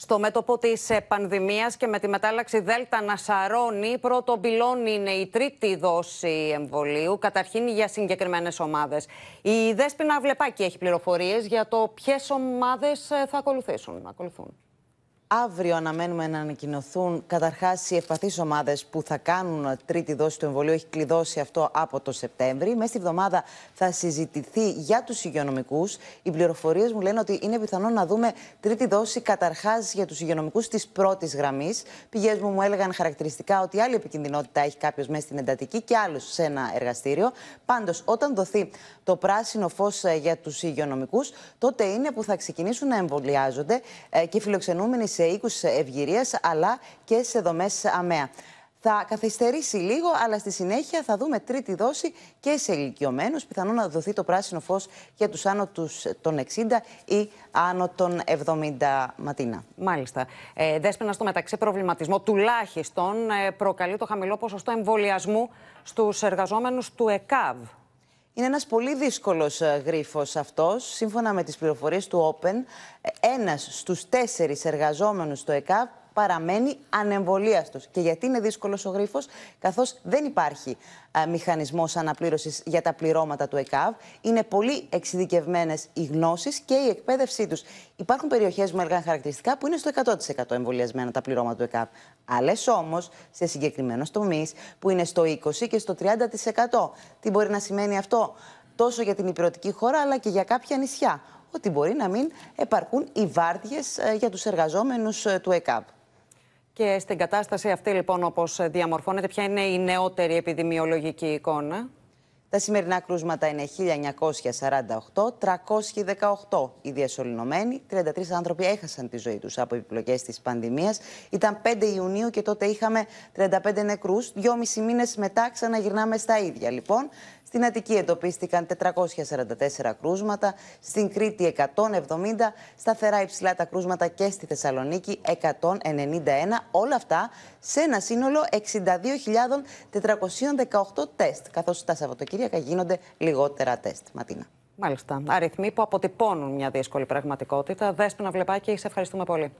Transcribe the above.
στο μέτωπο της πανδημίας και με τη μετάλλαξη Δέλτα να σαρώνει. Πρώτο πυλόν είναι η τρίτη δόση εμβολίου, καταρχήν για συγκεκριμένες ομάδες. Η Δέσπινα Βλεπάκη έχει πληροφορίες για το ποιες ομάδες ε, θα ακολουθήσουν. ακολουθούν. Αύριο αναμένουμε να ανακοινωθούν καταρχάς οι ευπαθείς ομάδες που θα κάνουν τρίτη δόση του εμβολίου. Έχει κλειδώσει αυτό από το Σεπτέμβριο. Μέσα στη βδομάδα θα συζητηθεί για τους υγειονομικούς. Οι πληροφορίες μου λένε ότι είναι πιθανό να δούμε τρίτη δόση καταρχάς για τους υγειονομικούς της πρώτης γραμμής. Πηγές μου μου έλεγαν χαρακτηριστικά ότι άλλη επικινδυνότητα έχει κάποιος μέσα στην εντατική και άλλος σε ένα εργαστήριο. Πάντως, όταν δοθεί το πράσινο φως ε, για τους υγειονομικούς, τότε είναι που θα ξεκινήσουν να εμβολιάζονται ε, και φιλοξενούμενοι σε οίκους ευγυρίας αλλά και σε δομές αμαία. Θα καθυστερήσει λίγο, αλλά στη συνέχεια θα δούμε τρίτη δόση και σε ηλικιωμένους. Πιθανόν να δοθεί το πράσινο φως για τους άνω τους των 60 ή άνω των 70 ματίνα. Μάλιστα. Ε, στο μεταξύ προβληματισμό τουλάχιστον ε, προκαλεί το χαμηλό ποσοστό εμβολιασμού στους εργαζόμενους του ΕΚΑΒ. Είναι ένας πολύ δύσκολος ε, γρίφος αυτός. Σύμφωνα με τις πληροφορίες του Open, ε, ένας στους τέσσερις εργαζόμενους στο ΕΚΑΠ παραμένει ανεμβολίαστος. Και γιατί είναι δύσκολος ο γρίφος. καθώς δεν υπάρχει μηχανισμός αναπλήρωσης για τα πληρώματα του ΕΚΑΒ. Είναι πολύ εξειδικευμένες οι γνώσεις και η εκπαίδευσή τους. Υπάρχουν περιοχές με αργά χαρακτηριστικά που είναι στο 100% εμβολιασμένα τα πληρώματα του ΕΚΑΒ. Άλλες όμως σε συγκεκριμένους τομείς που είναι στο 20% και στο 30%. Τι μπορεί να σημαίνει αυτό τόσο για την υπηρετική χώρα αλλά και για κάποια νησιά ότι μπορεί να μην επαρκούν οι βάρδιες ε, για τους εργαζόμενους ε, του ΕΚΑΒ. Και στην κατάσταση αυτή λοιπόν όπως διαμορφώνεται, ποια είναι η νεότερη επιδημιολογική εικόνα. Τα σημερινά κρούσματα είναι 1948, 318 οι διασωληνωμένοι, 33 άνθρωποι έχασαν τη ζωή τους από επιπλοκές της πανδημίας. Ήταν 5 Ιουνίου και τότε είχαμε 35 νεκρούς, 2,5 μήνες μετά ξαναγυρνάμε στα ίδια λοιπόν. Στην Αττική εντοπίστηκαν 444 κρούσματα, στην Κρήτη 170, σταθερά υψηλά τα κρούσματα και στη Θεσσαλονίκη 191. Όλα αυτά σε ένα σύνολο 62.418 τεστ, καθώς τα Σαββατοκύριακα γίνονται λιγότερα τεστ. Ματίνα. Μάλιστα. Αριθμοί που αποτυπώνουν μια δύσκολη πραγματικότητα. Δέσπονα Βλεπάκη, σε ευχαριστούμε πολύ.